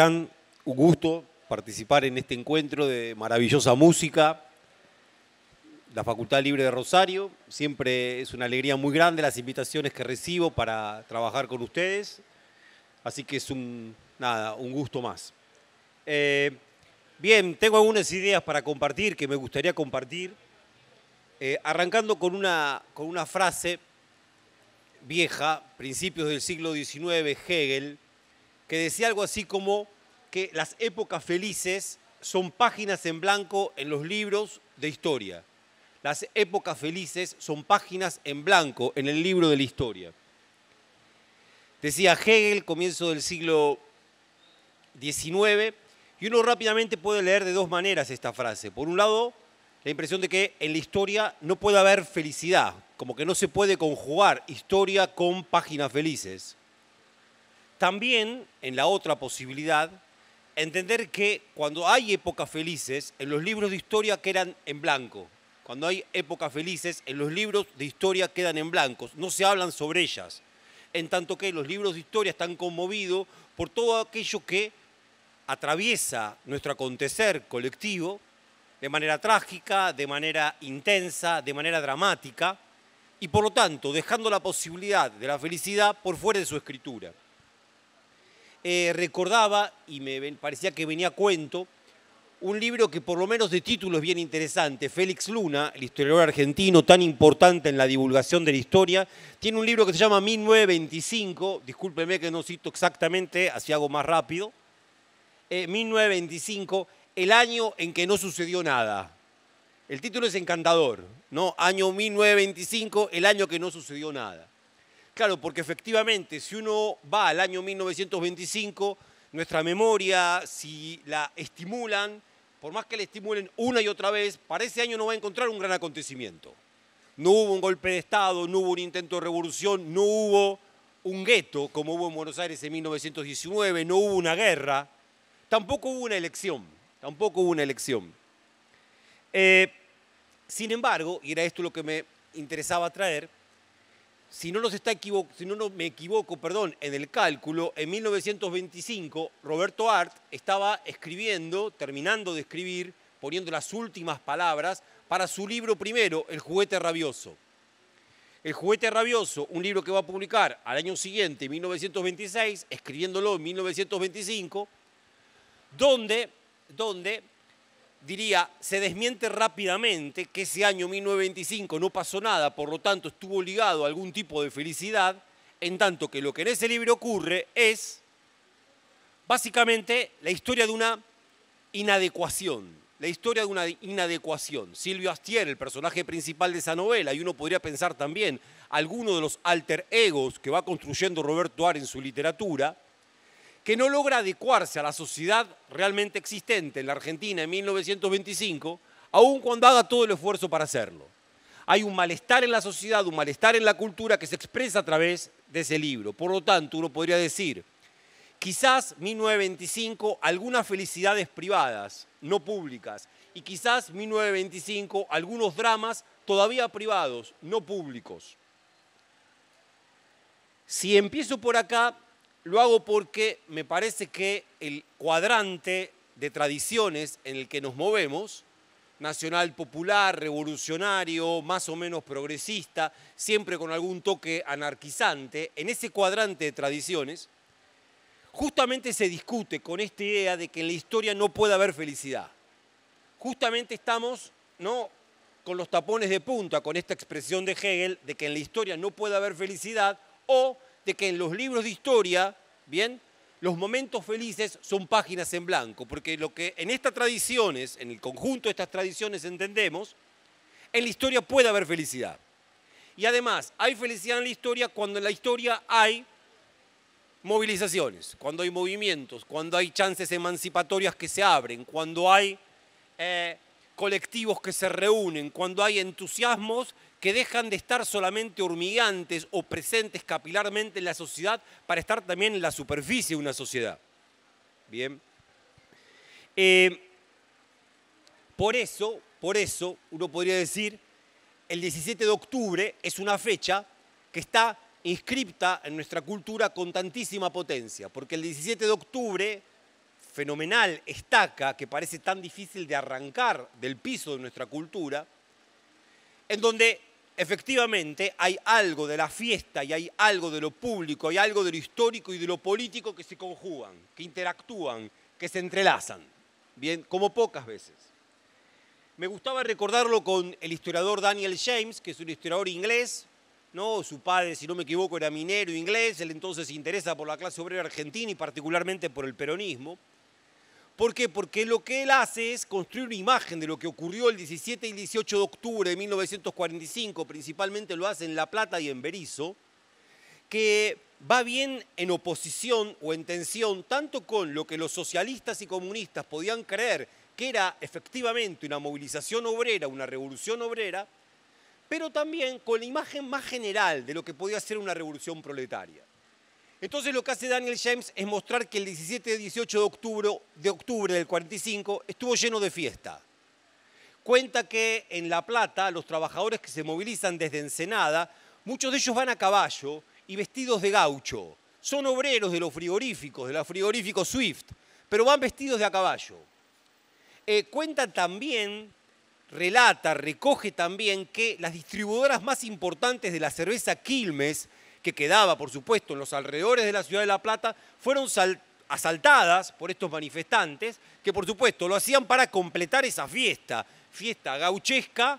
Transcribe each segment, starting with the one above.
Un gusto participar en este encuentro de maravillosa música. La Facultad Libre de Rosario, siempre es una alegría muy grande las invitaciones que recibo para trabajar con ustedes. Así que es un, nada, un gusto más. Eh, bien, tengo algunas ideas para compartir que me gustaría compartir. Eh, arrancando con una, con una frase vieja, principios del siglo XIX, Hegel, que decía algo así como que las épocas felices son páginas en blanco en los libros de historia. Las épocas felices son páginas en blanco en el libro de la historia. Decía Hegel, comienzo del siglo XIX, y uno rápidamente puede leer de dos maneras esta frase. Por un lado, la impresión de que en la historia no puede haber felicidad, como que no se puede conjugar historia con páginas felices. También, en la otra posibilidad, entender que cuando hay épocas felices, en los libros de historia quedan en blanco. Cuando hay épocas felices, en los libros de historia quedan en blancos, no se hablan sobre ellas. En tanto que los libros de historia están conmovidos por todo aquello que atraviesa nuestro acontecer colectivo de manera trágica, de manera intensa, de manera dramática, y por lo tanto dejando la posibilidad de la felicidad por fuera de su escritura. Eh, recordaba, y me parecía que venía a cuento, un libro que por lo menos de título es bien interesante. Félix Luna, el historiador argentino tan importante en la divulgación de la historia, tiene un libro que se llama 1925, discúlpeme que no cito exactamente, así hago más rápido, 1925, eh, el año en que no sucedió nada. El título es encantador, ¿no? Año 1925, el año que no sucedió nada. Claro, porque efectivamente, si uno va al año 1925, nuestra memoria, si la estimulan, por más que la estimulen una y otra vez, para ese año no va a encontrar un gran acontecimiento. No hubo un golpe de Estado, no hubo un intento de revolución, no hubo un gueto como hubo en Buenos Aires en 1919, no hubo una guerra, tampoco hubo una elección, tampoco hubo una elección. Eh, sin embargo, y era esto lo que me interesaba traer, si no, no, me equivoco perdón, en el cálculo, en 1925 Roberto Art estaba escribiendo, terminando de escribir, poniendo las últimas palabras para su libro primero, El juguete rabioso. El juguete rabioso, un libro que va a publicar al año siguiente, 1926, escribiéndolo en 1925, donde, donde diría, se desmiente rápidamente que ese año 1925 no pasó nada, por lo tanto estuvo ligado a algún tipo de felicidad, en tanto que lo que en ese libro ocurre es básicamente la historia de una inadecuación, la historia de una inadecuación. Silvio Astier, el personaje principal de esa novela, y uno podría pensar también alguno de los alter egos que va construyendo Roberto Ar en su literatura, que no logra adecuarse a la sociedad realmente existente en la Argentina en 1925, aun cuando haga todo el esfuerzo para hacerlo. Hay un malestar en la sociedad, un malestar en la cultura que se expresa a través de ese libro. Por lo tanto, uno podría decir, quizás 1925 algunas felicidades privadas, no públicas, y quizás 1925 algunos dramas todavía privados, no públicos. Si empiezo por acá, lo hago porque me parece que el cuadrante de tradiciones en el que nos movemos, nacional popular, revolucionario, más o menos progresista, siempre con algún toque anarquizante, en ese cuadrante de tradiciones, justamente se discute con esta idea de que en la historia no puede haber felicidad. Justamente estamos ¿no? con los tapones de punta, con esta expresión de Hegel de que en la historia no puede haber felicidad o de que en los libros de historia, ¿bien? Los momentos felices son páginas en blanco, porque lo que en estas tradiciones, en el conjunto de estas tradiciones entendemos, en la historia puede haber felicidad. Y además, hay felicidad en la historia cuando en la historia hay movilizaciones, cuando hay movimientos, cuando hay chances emancipatorias que se abren, cuando hay eh, colectivos que se reúnen, cuando hay entusiasmos que dejan de estar solamente hormigantes o presentes capilarmente en la sociedad para estar también en la superficie de una sociedad. Bien. Eh, por eso, por eso, uno podría decir, el 17 de octubre es una fecha que está inscripta en nuestra cultura con tantísima potencia, porque el 17 de octubre, fenomenal estaca que parece tan difícil de arrancar del piso de nuestra cultura, en donde efectivamente hay algo de la fiesta y hay algo de lo público, hay algo de lo histórico y de lo político que se conjugan, que interactúan, que se entrelazan, bien, como pocas veces. Me gustaba recordarlo con el historiador Daniel James, que es un historiador inglés, ¿no? Su padre, si no me equivoco, era minero inglés, él entonces se interesa por la clase obrera argentina y particularmente por el peronismo. ¿Por qué? Porque lo que él hace es construir una imagen de lo que ocurrió el 17 y 18 de octubre de 1945, principalmente lo hace en La Plata y en Berizo, que va bien en oposición o en tensión tanto con lo que los socialistas y comunistas podían creer que era efectivamente una movilización obrera, una revolución obrera, pero también con la imagen más general de lo que podía ser una revolución proletaria. Entonces lo que hace Daniel James es mostrar que el 17 y 18 de octubre, de octubre del 45 estuvo lleno de fiesta. Cuenta que en La Plata los trabajadores que se movilizan desde Ensenada, muchos de ellos van a caballo y vestidos de gaucho. Son obreros de los frigoríficos, de los frigoríficos Swift, pero van vestidos de a caballo. Eh, cuenta también, relata, recoge también que las distribuidoras más importantes de la cerveza Quilmes que quedaba, por supuesto, en los alrededores de la ciudad de La Plata, fueron asaltadas por estos manifestantes, que por supuesto lo hacían para completar esa fiesta, fiesta gauchesca,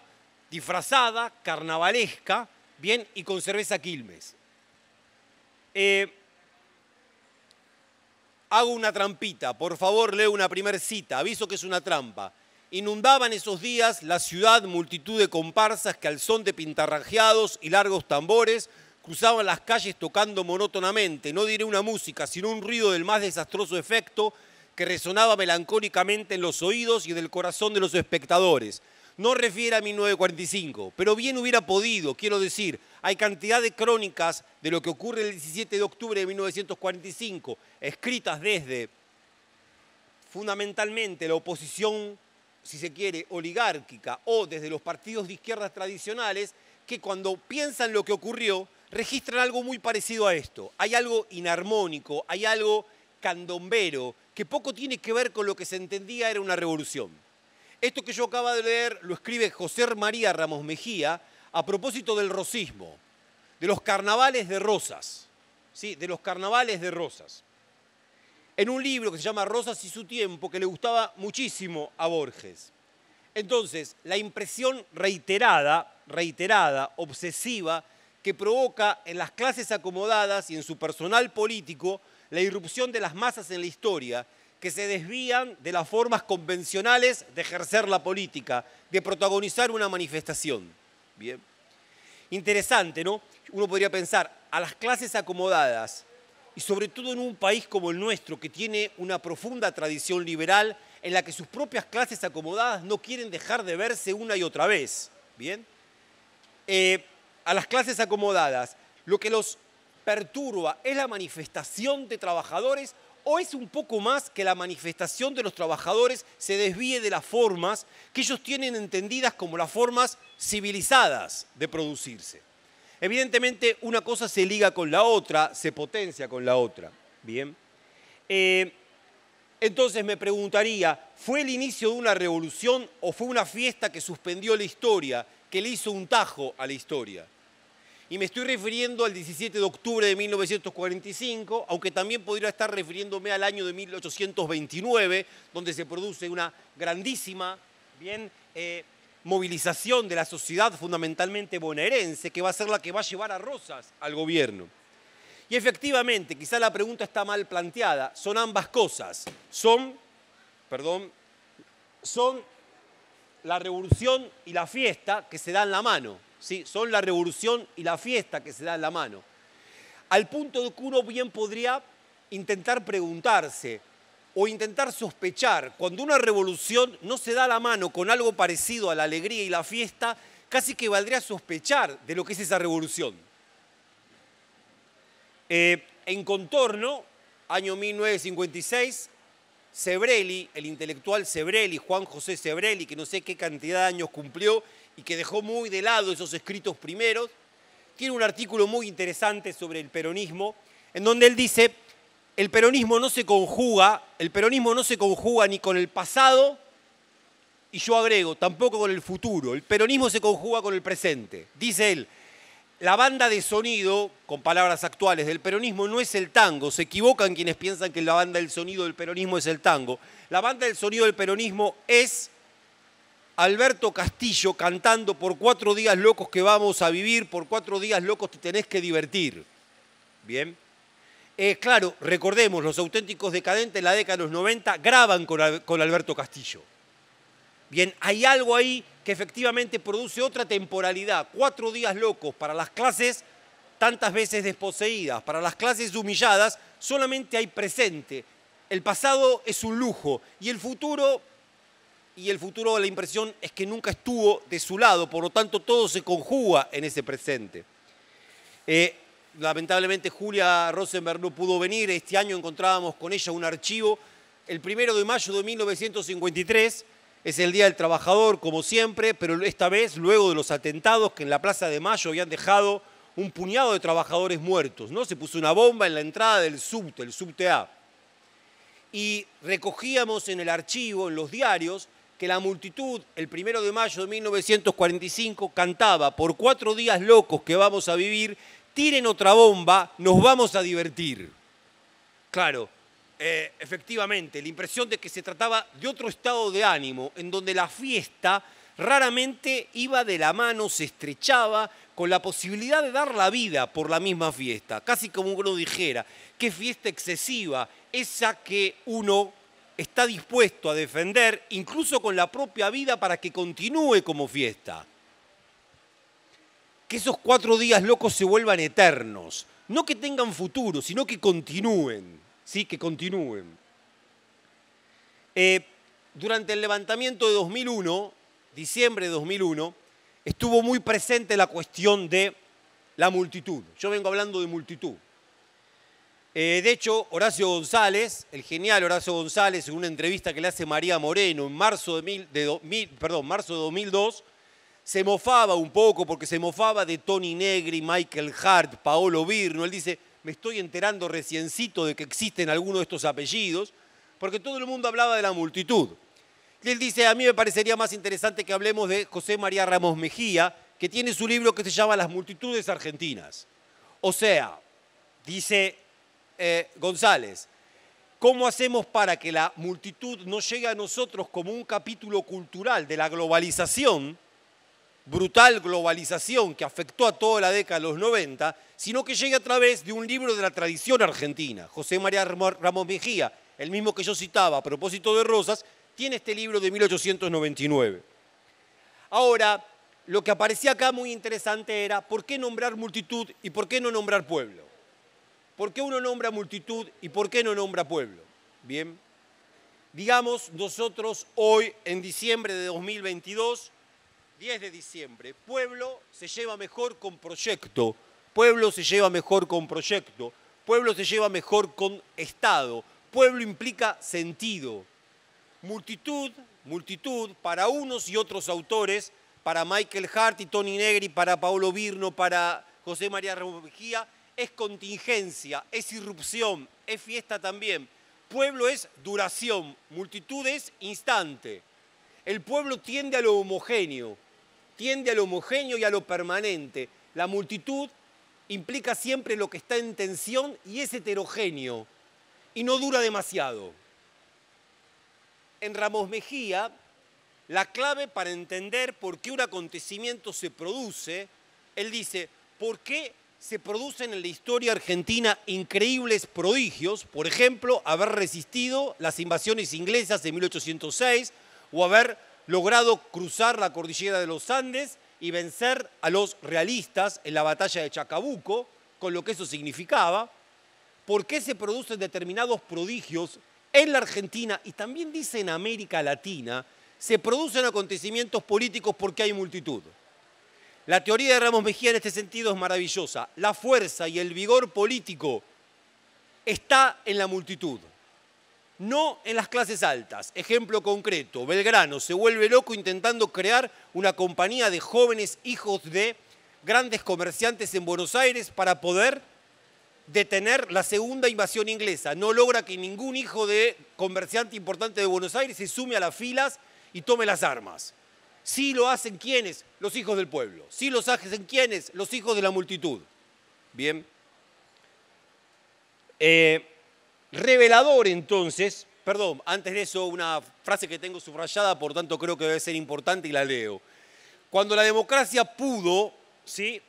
disfrazada, carnavalesca, bien, y con cerveza Quilmes. Eh, hago una trampita, por favor leo una primer cita, aviso que es una trampa. Inundaban esos días la ciudad multitud de comparsas que al son de pintarrajeados y largos tambores usaban las calles tocando monótonamente, no diré una música, sino un ruido del más desastroso efecto que resonaba melancólicamente en los oídos y en el corazón de los espectadores. No refiere a 1945, pero bien hubiera podido, quiero decir, hay cantidad de crónicas de lo que ocurre el 17 de octubre de 1945, escritas desde fundamentalmente la oposición, si se quiere, oligárquica o desde los partidos de izquierdas tradicionales, que cuando piensan lo que ocurrió, registran algo muy parecido a esto. Hay algo inarmónico, hay algo candombero, que poco tiene que ver con lo que se entendía era una revolución. Esto que yo acabo de leer lo escribe José María Ramos Mejía a propósito del rosismo, de los carnavales de rosas, ¿sí? de los carnavales de rosas. En un libro que se llama Rosas y su tiempo, que le gustaba muchísimo a Borges. Entonces, la impresión reiterada, reiterada, obsesiva, que provoca en las clases acomodadas y en su personal político la irrupción de las masas en la historia, que se desvían de las formas convencionales de ejercer la política, de protagonizar una manifestación. Bien. Interesante, ¿no? Uno podría pensar a las clases acomodadas, y sobre todo en un país como el nuestro, que tiene una profunda tradición liberal, en la que sus propias clases acomodadas no quieren dejar de verse una y otra vez. Bien. Eh, a las clases acomodadas, lo que los perturba es la manifestación de trabajadores o es un poco más que la manifestación de los trabajadores se desvíe de las formas que ellos tienen entendidas como las formas civilizadas de producirse. Evidentemente una cosa se liga con la otra, se potencia con la otra. Bien. Eh, entonces me preguntaría, ¿fue el inicio de una revolución o fue una fiesta que suspendió la historia, que le hizo un tajo a la historia? Y me estoy refiriendo al 17 de octubre de 1945, aunque también podría estar refiriéndome al año de 1829, donde se produce una grandísima, bien... Eh, movilización de la sociedad fundamentalmente bonaerense, que va a ser la que va a llevar a Rosas al gobierno. Y efectivamente, quizá la pregunta está mal planteada, son ambas cosas. Son, perdón, son la revolución y la fiesta que se dan la mano. ¿sí? son la revolución y la fiesta que se da la mano. Al punto de que uno bien podría intentar preguntarse o intentar sospechar, cuando una revolución no se da la mano con algo parecido a la alegría y la fiesta, casi que valdría sospechar de lo que es esa revolución. Eh, en contorno, año 1956, Sebrelli, el intelectual Sebrelli, Juan José Sebrelli, que no sé qué cantidad de años cumplió, y que dejó muy de lado esos escritos primeros, tiene un artículo muy interesante sobre el peronismo, en donde él dice, el peronismo no se conjuga, el peronismo no se conjuga ni con el pasado, y yo agrego, tampoco con el futuro, el peronismo se conjuga con el presente. Dice él, la banda de sonido, con palabras actuales, del peronismo no es el tango, se equivocan quienes piensan que la banda del sonido del peronismo es el tango, la banda del sonido del peronismo es Alberto Castillo cantando por cuatro días locos que vamos a vivir, por cuatro días locos te tenés que divertir. Bien. Eh, claro, recordemos, los auténticos decadentes en la década de los 90 graban con, con Alberto Castillo. Bien, hay algo ahí que efectivamente produce otra temporalidad. Cuatro días locos para las clases tantas veces desposeídas, para las clases humilladas, solamente hay presente. El pasado es un lujo y el futuro y el futuro de la impresión es que nunca estuvo de su lado, por lo tanto todo se conjuga en ese presente. Eh, lamentablemente Julia Rosenberg no pudo venir, este año encontrábamos con ella un archivo, el primero de mayo de 1953, es el Día del Trabajador como siempre, pero esta vez luego de los atentados que en la Plaza de Mayo habían dejado un puñado de trabajadores muertos, ¿no? Se puso una bomba en la entrada del subte, el subte A. Y recogíamos en el archivo, en los diarios, que la multitud el primero de mayo de 1945 cantaba, por cuatro días locos que vamos a vivir, tiren otra bomba, nos vamos a divertir. Claro, eh, efectivamente, la impresión de que se trataba de otro estado de ánimo, en donde la fiesta raramente iba de la mano, se estrechaba con la posibilidad de dar la vida por la misma fiesta, casi como uno dijera, qué fiesta excesiva, esa que uno está dispuesto a defender incluso con la propia vida para que continúe como fiesta. Que esos cuatro días locos se vuelvan eternos. No que tengan futuro, sino que continúen. Sí, que continúen. Eh, durante el levantamiento de 2001, diciembre de 2001, estuvo muy presente la cuestión de la multitud. Yo vengo hablando de multitud. Eh, de hecho, Horacio González, el genial Horacio González, en una entrevista que le hace María Moreno en marzo de, 2002, se mofaba un poco porque se mofaba de Tony Negri, Michael Hart, Paolo Virno. Él dice, me estoy enterando reciencito de que existen algunos de estos apellidos, porque todo el mundo hablaba de la multitud. Y él dice, a mí me parecería más interesante que hablemos de José María Ramos Mejía, que tiene su libro que se llama Las Multitudes Argentinas. O sea, dice eh, González, ¿cómo hacemos para que la multitud no llegue a nosotros como un capítulo cultural de la globalización, brutal globalización que afectó a toda la década de los 90, sino que llegue a través de un libro de la tradición argentina? José María Ramón Mejía, el mismo que yo citaba a propósito de Rosas, tiene este libro de 1899. Ahora, lo que aparecía acá muy interesante era por qué nombrar multitud y por qué no nombrar pueblo. ¿Por qué uno nombra multitud y por qué no nombra pueblo? Bien, digamos nosotros hoy en diciembre de 2022, 10 de diciembre, pueblo se lleva mejor con proyecto, pueblo se lleva mejor con proyecto, pueblo se lleva mejor con Estado, pueblo implica sentido. Multitud, multitud, para unos y otros autores, para Michael Hart y Tony Negri, para Paolo Virno, para José María Ramón Mejía, es contingencia, es irrupción, es fiesta también. Pueblo es duración, multitud es instante. El pueblo tiende a lo homogéneo, tiende a lo homogéneo y a lo permanente. La multitud implica siempre lo que está en tensión y es heterogéneo y no dura demasiado. En Ramos Mejía, la clave para entender por qué un acontecimiento se produce, él dice, ¿por qué se producen en la historia argentina increíbles prodigios, por ejemplo, haber resistido las invasiones inglesas de 1806 o haber logrado cruzar la cordillera de los Andes y vencer a los realistas en la batalla de Chacabuco, con lo que eso significaba. ¿Por qué se producen determinados prodigios en la Argentina y también dice en América Latina? Se producen acontecimientos políticos porque hay multitud. La teoría de Ramos Mejía en este sentido es maravillosa. La fuerza y el vigor político está en la multitud, no en las clases altas. Ejemplo concreto, Belgrano se vuelve loco intentando crear una compañía de jóvenes hijos de grandes comerciantes en Buenos Aires para poder detener la segunda invasión inglesa. No logra que ningún hijo de comerciante importante de Buenos Aires se sume a las filas y tome las armas. Sí lo hacen quienes? Los hijos del pueblo. Sí los hacen ¿quiénes? Los hijos de la multitud. Bien. Eh, revelador entonces, perdón, antes de eso una frase que tengo subrayada, por tanto creo que debe ser importante y la leo. Cuando la democracia pudo, ¿sí?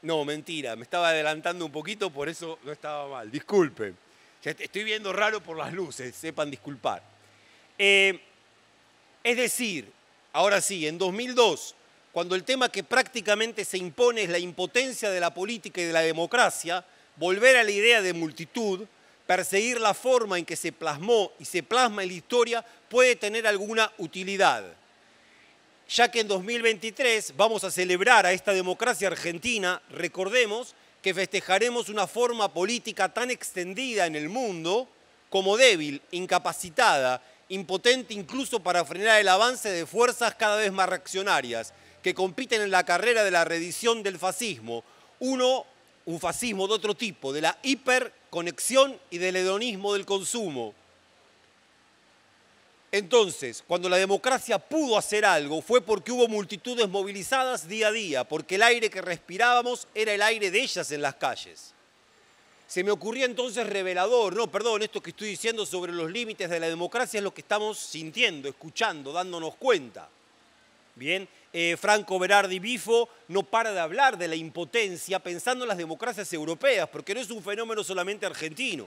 No, mentira, me estaba adelantando un poquito, por eso no estaba mal, disculpen. Estoy viendo raro por las luces, sepan disculpar. Eh, es decir, Ahora sí, en 2002, cuando el tema que prácticamente se impone es la impotencia de la política y de la democracia, volver a la idea de multitud, perseguir la forma en que se plasmó y se plasma en la historia puede tener alguna utilidad. Ya que en 2023 vamos a celebrar a esta democracia argentina, recordemos que festejaremos una forma política tan extendida en el mundo como débil, incapacitada impotente incluso para frenar el avance de fuerzas cada vez más reaccionarias, que compiten en la carrera de la redición del fascismo, uno, un fascismo de otro tipo, de la hiperconexión y del hedonismo del consumo. Entonces, cuando la democracia pudo hacer algo fue porque hubo multitudes movilizadas día a día, porque el aire que respirábamos era el aire de ellas en las calles. Se me ocurría entonces revelador, no, perdón, esto que estoy diciendo sobre los límites de la democracia es lo que estamos sintiendo, escuchando, dándonos cuenta. Bien, eh, Franco Berardi Bifo no para de hablar de la impotencia pensando en las democracias europeas, porque no es un fenómeno solamente argentino.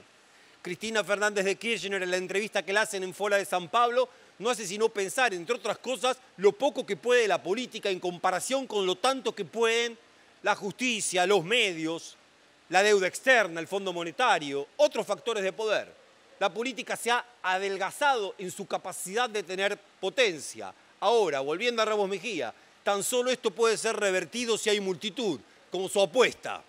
Cristina Fernández de Kirchner en la entrevista que le hacen en Fola de San Pablo no hace sino pensar, entre otras cosas, lo poco que puede la política en comparación con lo tanto que pueden la justicia, los medios, la deuda externa, el Fondo Monetario, otros factores de poder. La política se ha adelgazado en su capacidad de tener potencia. Ahora, volviendo a Ramos Mejía, tan solo esto puede ser revertido si hay multitud, como su apuesta.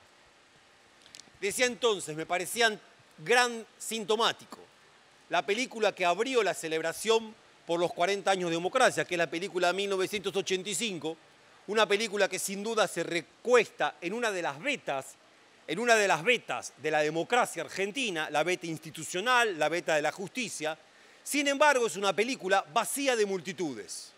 Decía entonces, me parecían gran sintomático, la película que abrió la celebración por los 40 años de democracia, que es la película de 1985, una película que sin duda se recuesta en una de las vetas en una de las vetas de la democracia argentina, la veta institucional, la veta de la justicia. Sin embargo, es una película vacía de multitudes,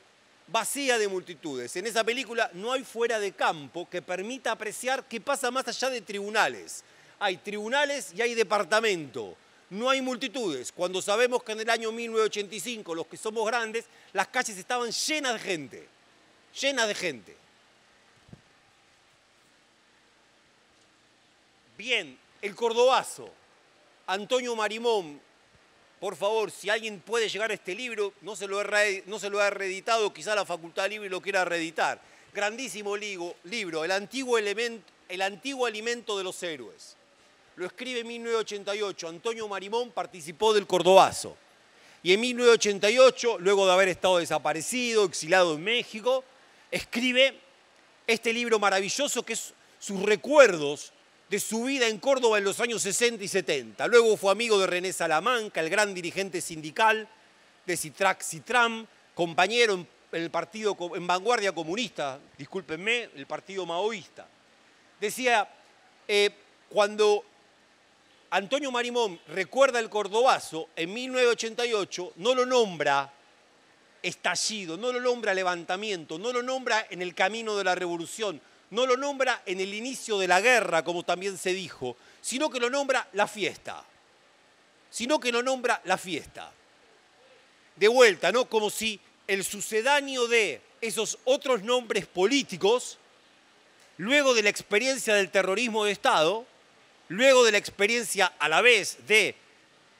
vacía de multitudes. En esa película no hay fuera de campo que permita apreciar qué pasa más allá de tribunales. Hay tribunales y hay departamento. No hay multitudes, cuando sabemos que en el año 1985, los que somos grandes, las calles estaban llenas de gente, llenas de gente. Bien, el cordobazo. Antonio Marimón, por favor, si alguien puede llegar a este libro, no se lo, ha reeditado, quizá la Facultad Libre lo quiera reeditar. Grandísimo libro, el antiguo, el antiguo alimento de los héroes. Lo escribe en 1988. Antonio Marimón participó del Cordobazo. Y en 1988, luego de haber estado desaparecido, exilado en México, escribe este libro maravilloso que es sus recuerdos de su vida en Córdoba en los años 60 y 70. Luego fue amigo de René Salamanca, el gran dirigente sindical de y Citram, compañero en, el partido en vanguardia comunista, discúlpenme, el partido maoísta. Decía, eh, cuando Antonio Marimón recuerda el Cordobazo en 1988, no lo nombra estallido, no lo nombra levantamiento, no lo nombra en el camino de la revolución, no lo nombra en el inicio de la guerra, como también se dijo, sino que lo nombra la fiesta. Sino que lo nombra la fiesta. De vuelta, ¿no? Como si el sucedáneo de esos otros nombres políticos, luego de la experiencia del terrorismo de Estado, luego de la experiencia a la vez de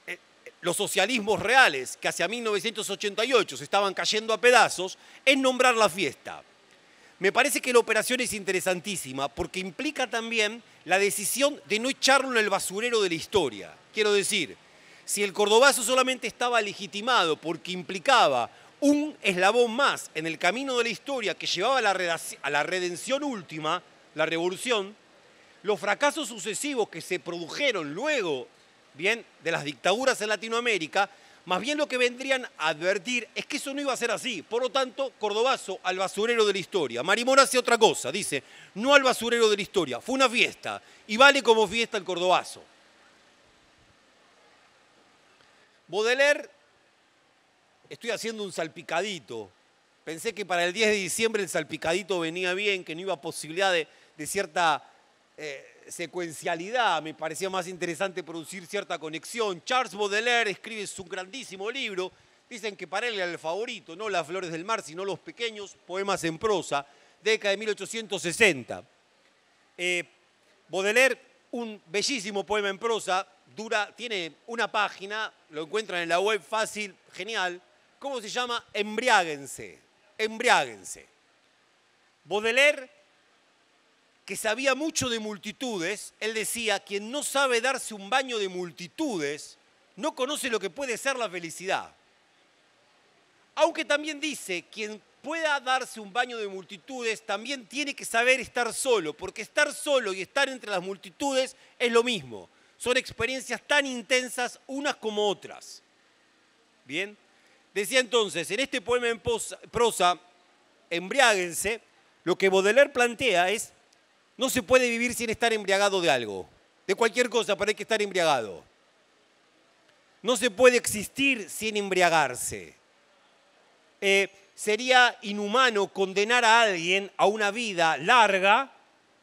eh, los socialismos reales que hacia 1988 se estaban cayendo a pedazos, es nombrar la fiesta. Me parece que la operación es interesantísima porque implica también la decisión de no echarlo en el basurero de la historia. Quiero decir, si el cordobazo solamente estaba legitimado porque implicaba un eslabón más en el camino de la historia que llevaba a la redención última, la revolución, los fracasos sucesivos que se produjeron luego, bien, de las dictaduras en Latinoamérica, más bien lo que vendrían a advertir es que eso no iba a ser así. Por lo tanto, Cordobazo al basurero de la historia. Marimón hace otra cosa, dice, no al basurero de la historia, fue una fiesta y vale como fiesta el Cordobazo. Baudelaire, estoy haciendo un salpicadito. Pensé que para el 10 de diciembre el salpicadito venía bien, que no iba a posibilidad de, cierta... Eh, secuencialidad, me parecía más interesante producir cierta conexión. Charles Baudelaire escribe su grandísimo libro, dicen que para él era el favorito, no Las Flores del Mar, sino Los Pequeños Poemas en Prosa, década de 1860. Eh, Baudelaire, un bellísimo poema en prosa, dura, tiene una página, lo encuentran en la web, fácil, genial. ¿Cómo se llama? Embriáguense, embriáguense. Baudelaire que sabía mucho de multitudes, él decía, quien no sabe darse un baño de multitudes, no conoce lo que puede ser la felicidad. Aunque también dice, quien pueda darse un baño de multitudes, también tiene que saber estar solo, porque estar solo y estar entre las multitudes es lo mismo. Son experiencias tan intensas unas como otras. Bien, decía entonces, en este poema en prosa, embriáguense, lo que Baudelaire plantea es no se puede vivir sin estar embriagado de algo, de cualquier cosa, pero hay que estar embriagado. No se puede existir sin embriagarse. Eh, sería inhumano condenar a alguien a una vida larga,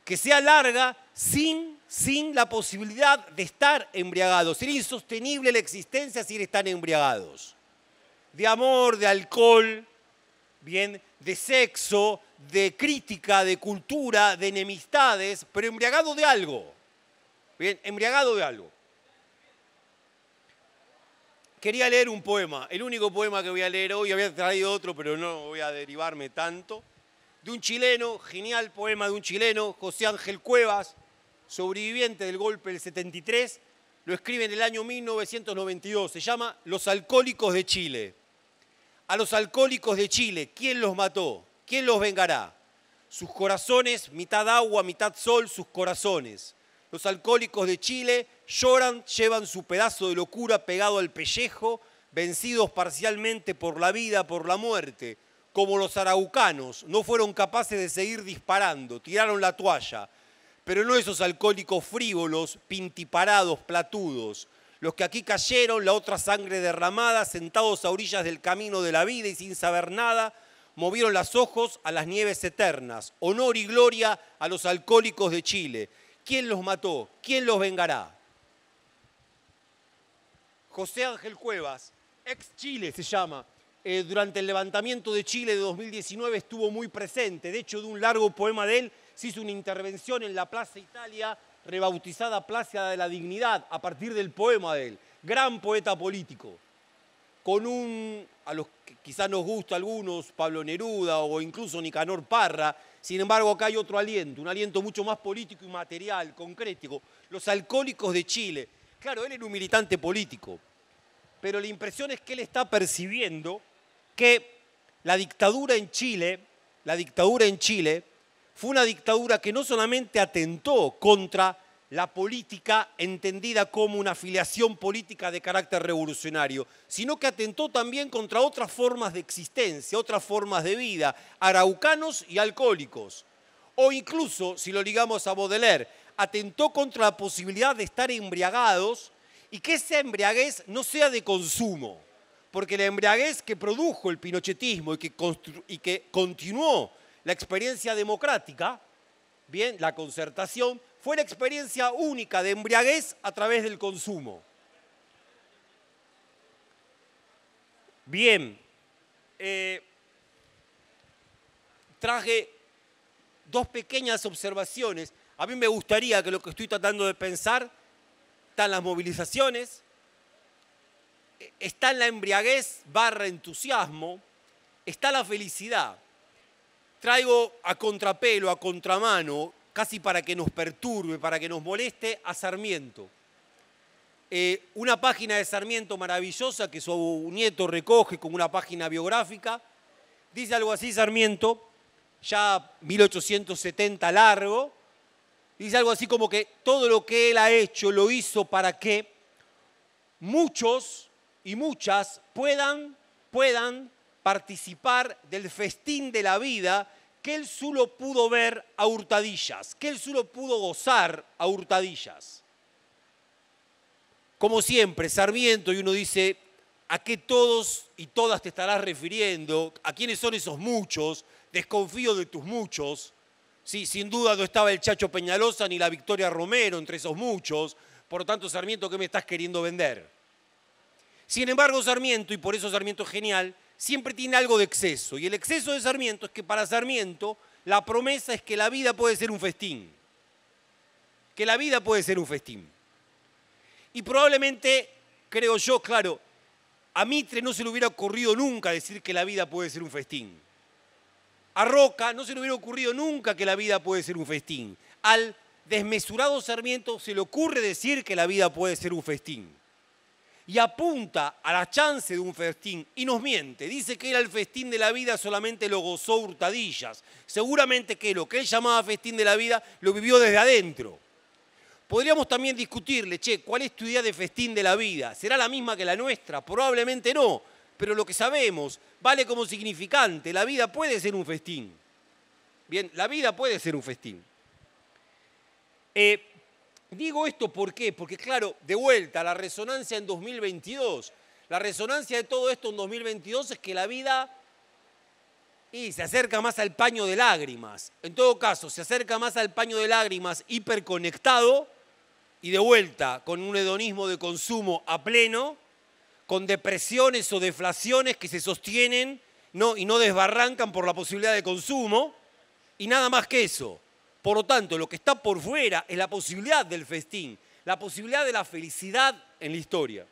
que sea larga, sin, sin la posibilidad de estar embriagado. Sería insostenible la existencia sin estar embriagados. De amor, de alcohol, bien, de sexo, de crítica, de cultura, de enemistades, pero embriagado de algo. Bien, embriagado de algo. Quería leer un poema, el único poema que voy a leer hoy, había traído otro, pero no voy a derivarme tanto, de un chileno, genial poema de un chileno, José Ángel Cuevas, sobreviviente del golpe del 73, lo escribe en el año 1992, se llama Los alcohólicos de Chile. A los alcohólicos de Chile, ¿quién los mató? ¿quién los vengará? Sus corazones, mitad agua, mitad sol, sus corazones. Los alcohólicos de Chile lloran, llevan su pedazo de locura pegado al pellejo, vencidos parcialmente por la vida, por la muerte. Como los araucanos, no fueron capaces de seguir disparando, tiraron la toalla. Pero no esos alcohólicos frívolos, pintiparados, platudos, los que aquí cayeron, la otra sangre derramada, sentados a orillas del camino de la vida y sin saber nada, movieron los ojos a las nieves eternas. Honor y gloria a los alcohólicos de Chile. ¿Quién los mató? ¿Quién los vengará? José Ángel Cuevas, ex Chile se llama, eh, durante el levantamiento de Chile de 2019 estuvo muy presente. De hecho, de un largo poema de él se hizo una intervención en la Plaza Italia, rebautizada Plaza de la Dignidad, a partir del poema de él. Gran poeta político con un, a los que quizás nos gusta algunos, Pablo Neruda o incluso Nicanor Parra. Sin embargo, acá hay otro aliento, un aliento mucho más político y material, concreto. Los alcohólicos de Chile. Claro, él era un militante político, pero la impresión es que él está percibiendo que la dictadura en Chile, la dictadura en Chile, fue una dictadura que no solamente atentó contra la política entendida como una afiliación política de carácter revolucionario, sino que atentó también contra otras formas de existencia, otras formas de vida, araucanos y alcohólicos. O incluso, si lo ligamos a Baudelaire, atentó contra la posibilidad de estar embriagados y que esa embriaguez no sea de consumo, porque la embriaguez que produjo el pinochetismo y que, continuó la experiencia democrática, bien, la concertación, fue la experiencia única de embriaguez a través del consumo. Bien, eh, traje dos pequeñas observaciones. A mí me gustaría que lo que estoy tratando de pensar están las movilizaciones, está en la embriaguez barra entusiasmo, está la felicidad. Traigo a contrapelo, a contramano, casi para que nos perturbe, para que nos moleste, a Sarmiento. Eh, una página de Sarmiento maravillosa que su nieto recoge como una página biográfica. Dice algo así Sarmiento, ya 1870 largo, dice algo así como que todo lo que él ha hecho lo hizo para que muchos y muchas puedan, puedan participar del festín de la vida que él solo pudo ver a hurtadillas, que él solo pudo gozar a hurtadillas. Como siempre, Sarmiento, y uno dice, ¿a qué todos y todas te estarás refiriendo? ¿A quiénes son esos muchos? Desconfío de tus muchos. Sí, sin duda no estaba el Chacho Peñalosa ni la Victoria Romero entre esos muchos. Por lo tanto, Sarmiento, ¿qué me estás queriendo vender? Sin embargo, Sarmiento, y por eso Sarmiento es genial, siempre tiene algo de exceso. Y el exceso de Sarmiento es que para Sarmiento la promesa es que la vida puede ser un festín. Que la vida puede ser un festín. Y probablemente, creo yo, claro, a Mitre no se le hubiera ocurrido nunca decir que la vida puede ser un festín. A Roca no se le hubiera ocurrido nunca que la vida puede ser un festín. Al desmesurado Sarmiento se le ocurre decir que la vida puede ser un festín y apunta a la chance de un festín y nos miente. Dice que era el festín de la vida, solamente lo gozó Hurtadillas. Seguramente que lo que él llamaba festín de la vida lo vivió desde adentro. Podríamos también discutirle, che, ¿cuál es tu idea de festín de la vida? ¿Será la misma que la nuestra? Probablemente no, pero lo que sabemos vale como significante. La vida puede ser un festín. Bien, la vida puede ser un festín. Eh, Digo esto ¿por qué? Porque claro, de vuelta, la resonancia en 2022, la resonancia de todo esto en 2022 es que la vida y se acerca más al paño de lágrimas. En todo caso, se acerca más al paño de lágrimas hiperconectado y de vuelta con un hedonismo de consumo a pleno, con depresiones o deflaciones que se sostienen ¿no? y no desbarrancan por la posibilidad de consumo, y nada más que eso. Por lo tanto, lo que está por fuera es la posibilidad del festín, la posibilidad de la felicidad en la historia.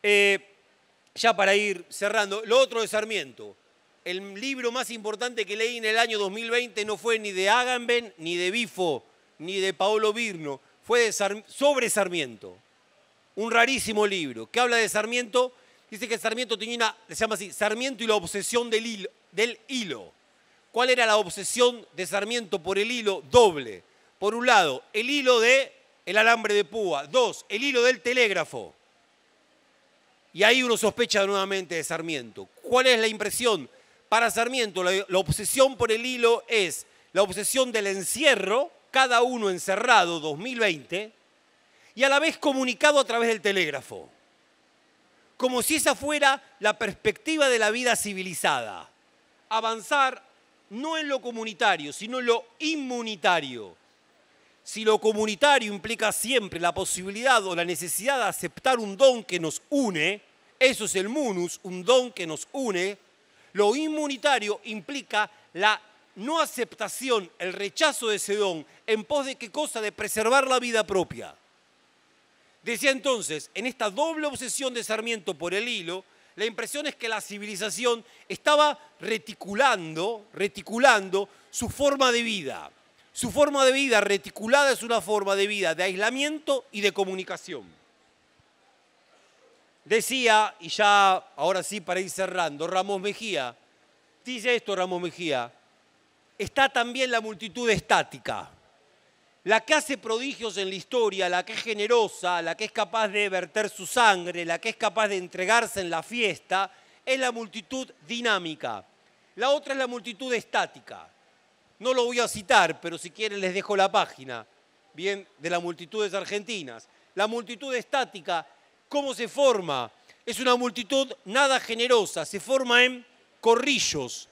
Eh, ya para ir cerrando, lo otro de Sarmiento. El libro más importante que leí en el año 2020 no fue ni de Agamben, ni de Bifo, ni de Paolo Virno, fue sobre Sarmiento. Un rarísimo libro que habla de Sarmiento. Dice que Sarmiento tenía una, se llama así, Sarmiento y la obsesión Del hilo. ¿Cuál era la obsesión de Sarmiento por el hilo doble? Por un lado, el hilo del el alambre de púa. Dos, el hilo del telégrafo. Y ahí uno sospecha nuevamente de Sarmiento. ¿Cuál es la impresión? Para Sarmiento, la obsesión por el hilo es la obsesión del encierro, cada uno encerrado 2020, y a la vez comunicado a través del telégrafo. Como si esa fuera la perspectiva de la vida civilizada. Avanzar, no en lo comunitario, sino en lo inmunitario. Si lo comunitario implica siempre la posibilidad o la necesidad de aceptar un don que nos une, eso es el munus, un don que nos une, lo inmunitario implica la no aceptación, el rechazo de ese don, en pos de qué cosa, de preservar la vida propia. Decía entonces, en esta doble obsesión de Sarmiento por el hilo, la impresión es que la civilización estaba reticulando, reticulando su forma de vida. Su forma de vida reticulada es una forma de vida de aislamiento y de comunicación. Decía, y ya ahora sí para ir cerrando, Ramos Mejía, dice esto Ramos Mejía, está también la multitud estática la que hace prodigios en la historia, la que es generosa, la que es capaz de verter su sangre, la que es capaz de entregarse en la fiesta, es la multitud dinámica. La otra es la multitud estática. No lo voy a citar, pero si quieren les dejo la página, bien, de las multitudes argentinas. La multitud estática, ¿cómo se forma? Es una multitud nada generosa, se forma en corrillos.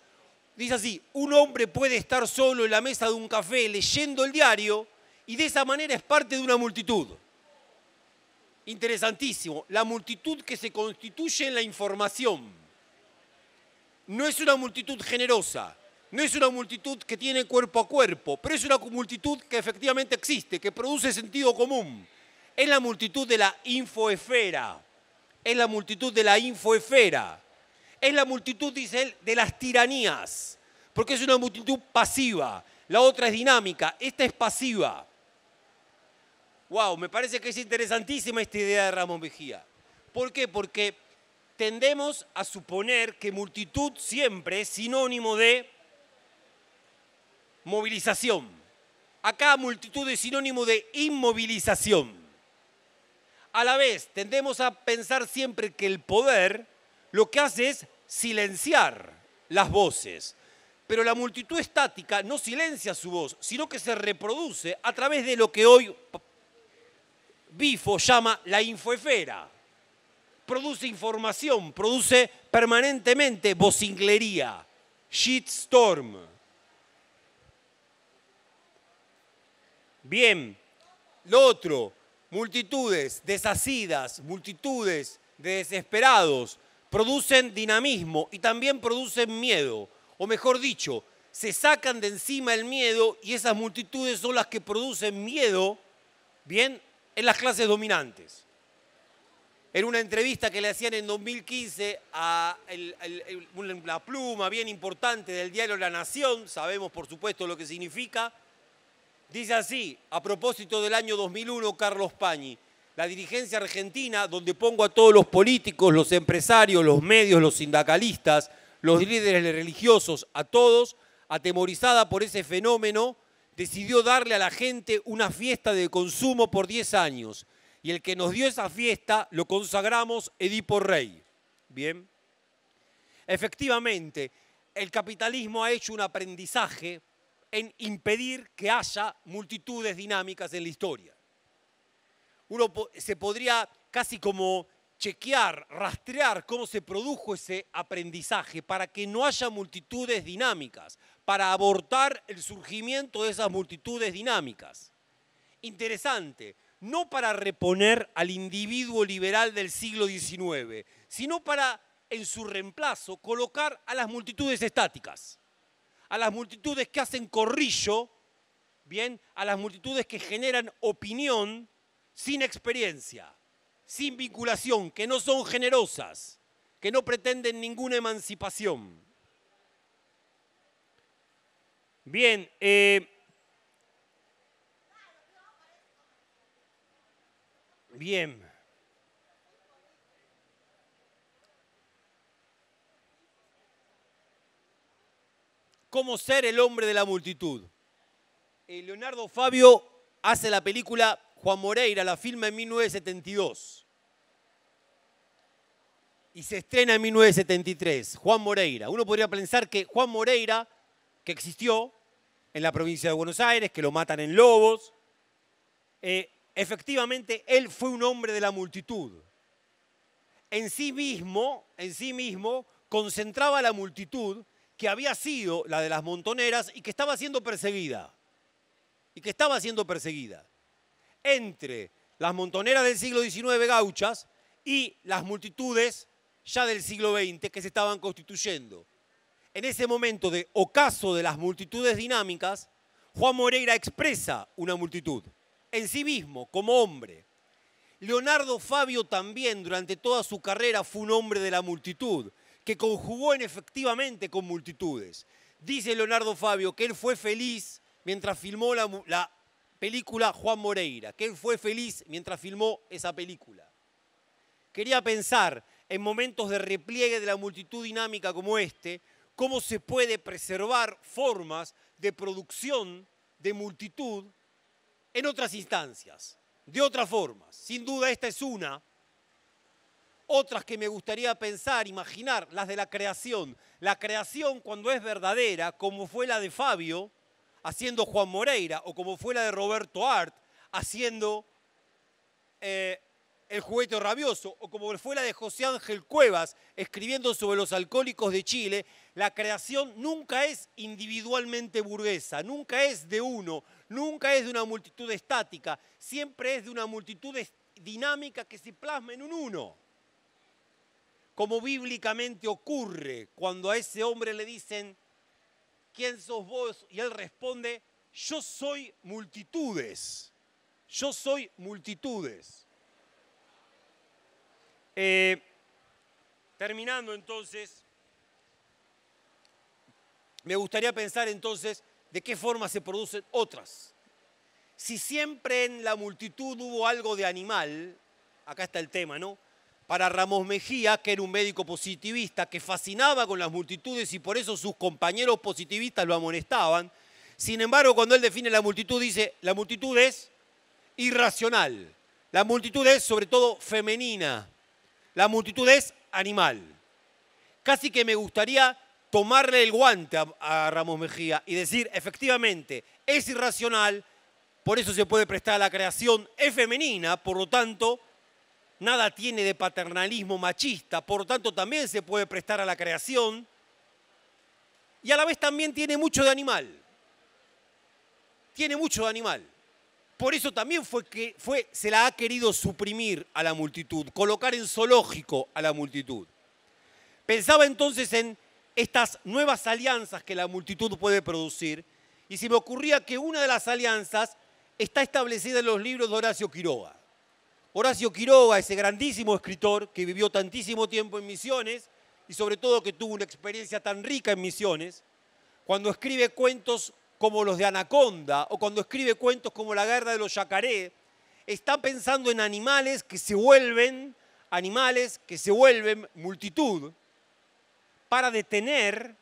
Dice así, un hombre puede estar solo en la mesa de un café leyendo el diario y de esa manera es parte de una multitud. Interesantísimo, la multitud que se constituye en la información. No es una multitud generosa, no es una multitud que tiene cuerpo a cuerpo, pero es una multitud que efectivamente existe, que produce sentido común. Es la multitud de la infoesfera, es la multitud de la infoesfera, es la multitud, dice él, de las tiranías, porque es una multitud pasiva, la otra es dinámica, esta es pasiva wow, me parece que es interesantísima esta idea de Ramón Mejía. ¿Por qué? Porque tendemos a suponer que multitud siempre es sinónimo de movilización. Acá multitud es sinónimo de inmovilización. A la vez, tendemos a pensar siempre que el poder lo que hace es silenciar las voces. Pero la multitud estática no silencia su voz, sino que se reproduce a través de lo que hoy Bifo llama la infoefera. Produce información, produce permanentemente vocinglería, shitstorm. Bien, lo otro, multitudes desasidas, multitudes de desesperados, producen dinamismo y también producen miedo. O mejor dicho, se sacan de encima el miedo y esas multitudes son las que producen miedo, bien, en las clases dominantes. En una entrevista que le hacían en 2015 a la pluma bien importante del diario La Nación, sabemos por supuesto lo que significa, dice así, a propósito del año 2001, Carlos Pañi, la dirigencia argentina, donde pongo a todos los políticos, los empresarios, los medios, los sindicalistas, los líderes religiosos, a todos, atemorizada por ese fenómeno decidió darle a la gente una fiesta de consumo por 10 años. Y el que nos dio esa fiesta lo consagramos Edipo Rey. Bien. Efectivamente, el capitalismo ha hecho un aprendizaje en impedir que haya multitudes dinámicas en la historia. Uno se podría casi como chequear, rastrear cómo se produjo ese aprendizaje para que no haya multitudes dinámicas, para abortar el surgimiento de esas multitudes dinámicas. Interesante, no para reponer al individuo liberal del siglo XIX, sino para, en su reemplazo, colocar a las multitudes estáticas, a las multitudes que hacen corrillo, bien, a las multitudes que generan opinión sin experiencia, sin vinculación, que no son generosas, que no pretenden ninguna emancipación. Bien. Eh, bien. ¿Cómo ser el hombre de la multitud? Eh, Leonardo Fabio hace la película Juan Moreira, la filma en 1972. Y se estrena en 1973, Juan Moreira. Uno podría pensar que Juan Moreira que existió en la provincia de Buenos Aires, que lo matan en Lobos. Eh, efectivamente, él fue un hombre de la multitud. En sí mismo, en sí mismo, concentraba la multitud que había sido la de las montoneras y que estaba siendo perseguida. Y que estaba siendo perseguida. Entre las montoneras del siglo XIX gauchas y las multitudes ya del siglo XX que se estaban constituyendo. En ese momento de ocaso de las multitudes dinámicas, Juan Moreira expresa una multitud, en sí mismo, como hombre. Leonardo Fabio también durante toda su carrera fue un hombre de la multitud, que conjugó efectivamente con multitudes. Dice Leonardo Fabio que él fue feliz mientras filmó la, la película Juan Moreira, que él fue feliz mientras filmó esa película. Quería pensar en momentos de repliegue de la multitud dinámica como este, cómo se puede preservar formas de producción de multitud en otras instancias, de otras formas. Sin duda esta es una. Otras que me gustaría pensar, imaginar, las de la creación. La creación cuando es verdadera, como fue la de Fabio, haciendo Juan Moreira, o como fue la de Roberto Art, haciendo eh, el juguete rabioso, o como fue la de José Ángel Cuevas, escribiendo sobre los alcohólicos de Chile, la creación nunca es individualmente burguesa, nunca es de uno, nunca es de una multitud estática, siempre es de una multitud dinámica que se plasma en un uno. Como bíblicamente ocurre cuando a ese hombre le dicen, ¿quién sos vos? Y él responde, yo soy multitudes, yo soy multitudes. Eh, terminando entonces, me gustaría pensar entonces de qué forma se producen otras. Si siempre en la multitud hubo algo de animal, acá está el tema, ¿no? Para Ramos Mejía, que era un médico positivista, que fascinaba con las multitudes y por eso sus compañeros positivistas lo amonestaban, sin embargo, cuando él define la multitud, dice, la multitud es irracional, la multitud es sobre todo femenina, la multitud es animal. Casi que me gustaría tomarle el guante a, Ramos Mejía y decir, efectivamente, es irracional, por eso se puede prestar a la creación, es femenina, por lo tanto, nada tiene de paternalismo machista, por lo tanto también se puede prestar a la creación y a la vez también tiene mucho de animal. Tiene mucho de animal. Por eso también fue que se la ha querido suprimir a la multitud, colocar en zoológico a la multitud. Pensaba entonces en estas nuevas alianzas que la multitud puede producir y se me ocurría que una de las alianzas está establecida en los libros de Horacio Quiroga. Horacio Quiroga, ese grandísimo escritor que vivió tantísimo tiempo en Misiones y sobre todo que tuvo una experiencia tan rica en Misiones, cuando escribe cuentos como los de Anaconda o cuando escribe cuentos como La guerra de los yacaré, está pensando en animales que se vuelven, animales que se vuelven multitud para detener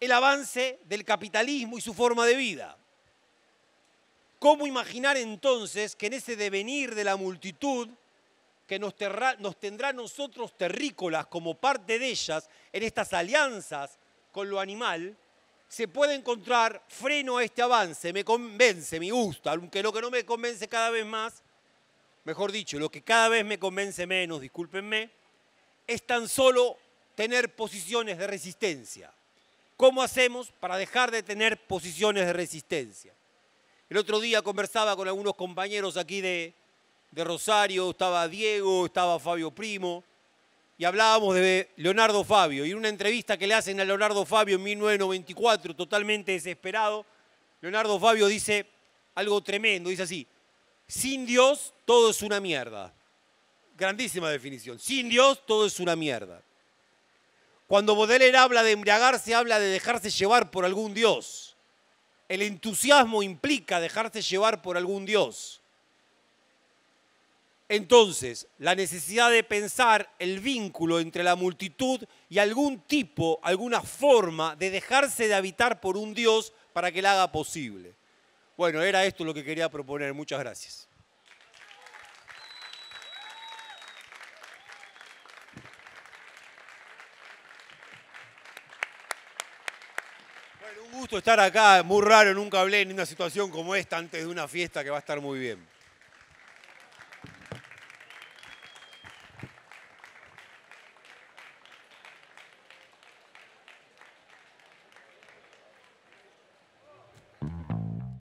el avance del capitalismo y su forma de vida. ¿Cómo imaginar entonces que en ese devenir de la multitud que nos, tendrá nos tendrá nosotros terrícolas como parte de ellas, en estas alianzas con lo animal, se puede encontrar freno a este avance, me convence, me gusta, aunque lo que no me convence cada vez más, mejor dicho, lo que cada vez me convence menos, discúlpenme, es tan solo tener posiciones de resistencia. ¿Cómo hacemos para dejar de tener posiciones de resistencia? El otro día conversaba con algunos compañeros aquí de, de Rosario, estaba Diego, estaba Fabio Primo, y hablábamos de Leonardo Fabio. Y en una entrevista que le hacen a Leonardo Fabio en 1994, totalmente desesperado, Leonardo Fabio dice algo tremendo, dice así, sin Dios todo es una mierda. Grandísima definición, sin Dios todo es una mierda. Cuando Baudelaire habla de embriagarse, habla de dejarse llevar por algún Dios. El entusiasmo implica dejarse llevar por algún Dios. Entonces, la necesidad de pensar el vínculo entre la multitud y algún tipo, alguna forma de dejarse de habitar por un Dios para que la haga posible. Bueno, era esto lo que quería proponer. Muchas gracias. Bueno, un gusto estar acá. Muy raro, nunca hablé en una situación como esta antes de una fiesta que va a estar muy bien.